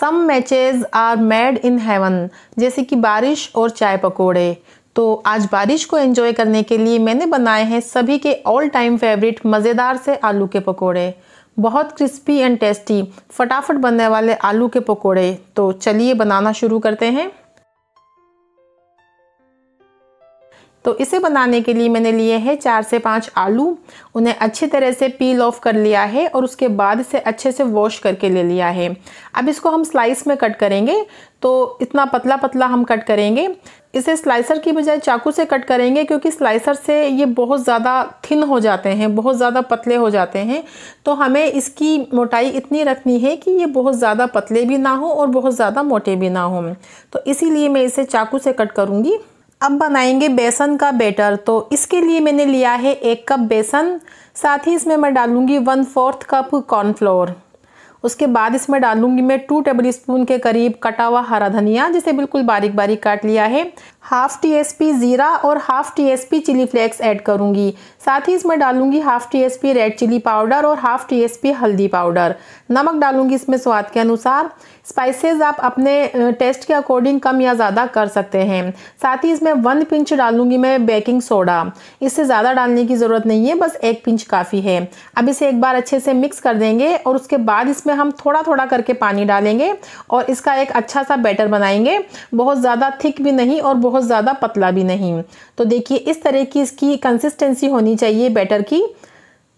some matches are made in heaven जैसे कि बारिश और चाय पकोड़े तो आज बारिश को एंजॉय करने के लिए मैंने बनाए हैं सभी के ऑल टाइम फेवरेट मज़ेदार से आलू के पकोड़े बहुत क्रिस्पी एंड टेस्टी फटाफट बनने वाले आलू के पकोड़े तो चलिए बनाना शुरू करते हैं तो इसे बनाने के लिए मैंने लिए हैं चार से पाँच आलू उन्हें अच्छी तरह से पील ऑफ कर लिया है और उसके बाद इसे अच्छे से वॉश करके ले लिया है अब इसको हम स्लाइस में कट करेंगे तो इतना पतला पतला हम कट करेंगे इसे स्लाइसर की बजाय चाकू से कट करेंगे क्योंकि स्लाइसर से ये बहुत ज़्यादा थिन हो जाते हैं बहुत ज़्यादा पतले हो जाते हैं तो हमें इसकी मोटाई इतनी रखनी है कि ये बहुत ज़्यादा पतले भी ना हो और बहुत ज़्यादा मोटे भी ना हों तो इसीलिए मैं इसे चाकू से कट करूँगी अब बनाएंगे बेसन का बेटर तो इसके लिए मैंने लिया है एक कप बेसन साथ ही इसमें मैं डालूँगी वन फोर्थ कप कॉर्नफ्लोर उसके बाद इसमें डालूंगी मैं टू टेबल स्पून के करीब कटा हुआ हरा धनिया जिसे बिल्कुल बारीक बारीक काट लिया है हाफ टी एस पी ज़ीरा और half T S P chilli flakes add करूंगी साथ ही इसमें डालूंगी half T S P red chilli powder और हाफ टी एस पी हल्दी पाउडर नमक डालूंगी इसमें स्वाद के अनुसार स्पाइसेस आप अपने टेस्ट के अकॉर्डिंग कम या ज़्यादा कर सकते हैं साथ ही इसमें वन पिंच डालूंगी मैं बेकिंग सोडा इससे ज़्यादा डालने की ज़रूरत नहीं है बस एक पिंच काफ़ी है अब इसे एक बार अच्छे से मिक्स कर देंगे और उसके बाद इसमें उसमें हम थोड़ा थोड़ा करके पानी डालेंगे और इसका एक अच्छा सा बैटर बनाएंगे बहुत ज़्यादा थिक भी नहीं और बहुत ज़्यादा पतला भी नहीं तो देखिए इस तरह की इसकी कंसिस्टेंसी होनी चाहिए बैटर की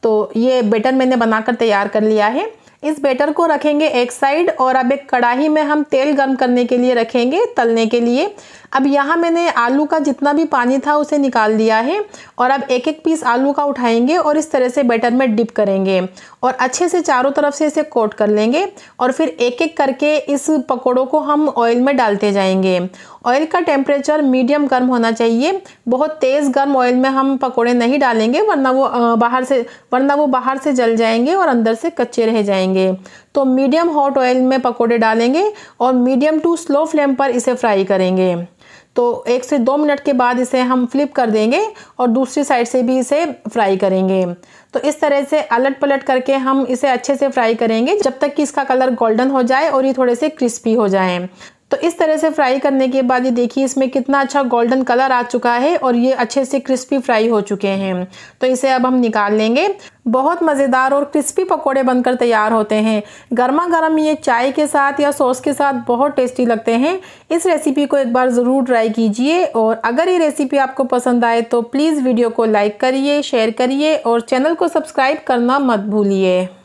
तो ये बैटर मैंने बनाकर तैयार कर लिया है इस बैटर को रखेंगे एक साइड और अब एक कढ़ाई में हम तेल गर्म करने के लिए रखेंगे तलने के लिए अब यहाँ मैंने आलू का जितना भी पानी था उसे निकाल दिया है और अब एक एक पीस आलू का उठाएंगे और इस तरह से बैटर में डिप करेंगे और अच्छे से चारों तरफ से इसे कोट कर लेंगे और फिर एक एक करके इस पकौड़ों को हम ऑयल में डालते जाएंगे ऑयल का टेम्परेचर मीडियम गर्म होना चाहिए बहुत तेज़ गर्म ऑयल में हम पकौड़े नहीं डालेंगे वरना वो बाहर से वरना वो बाहर से जल जाएंगे और अंदर से कच्चे रह जाएंगे करेंगे तो मीडियम हॉट ऑयल में पकोड़े डालेंगे और मीडियम टू स्लो फ्लेम पर इसे फ्राई करेंगे तो एक से दो मिनट के बाद इसे हम फ्लिप कर देंगे और दूसरी साइड से भी इसे फ्राई करेंगे तो इस तरह से अलट पलट करके हम इसे अच्छे से फ्राई करेंगे जब तक कि इसका कलर गोल्डन हो जाए और ये थोड़े से क्रिस्पी हो जाए तो इस तरह से फ्राई करने के बाद ये देखिए इसमें कितना अच्छा गोल्डन कलर आ चुका है और ये अच्छे से क्रिस्पी फ्राई हो चुके हैं तो इसे अब हम निकाल लेंगे बहुत मज़ेदार और क्रिस्पी पकोड़े बनकर तैयार होते हैं गर्मा गर्म ये चाय के साथ या सॉस के साथ बहुत टेस्टी लगते हैं इस रेसिपी को एक बार ज़रूर ट्राई कीजिए और अगर ये रेसिपी आपको पसंद आए तो प्लीज़ वीडियो को लाइक करिए शेयर करिए और चैनल को सब्सक्राइब करना मत भूलिए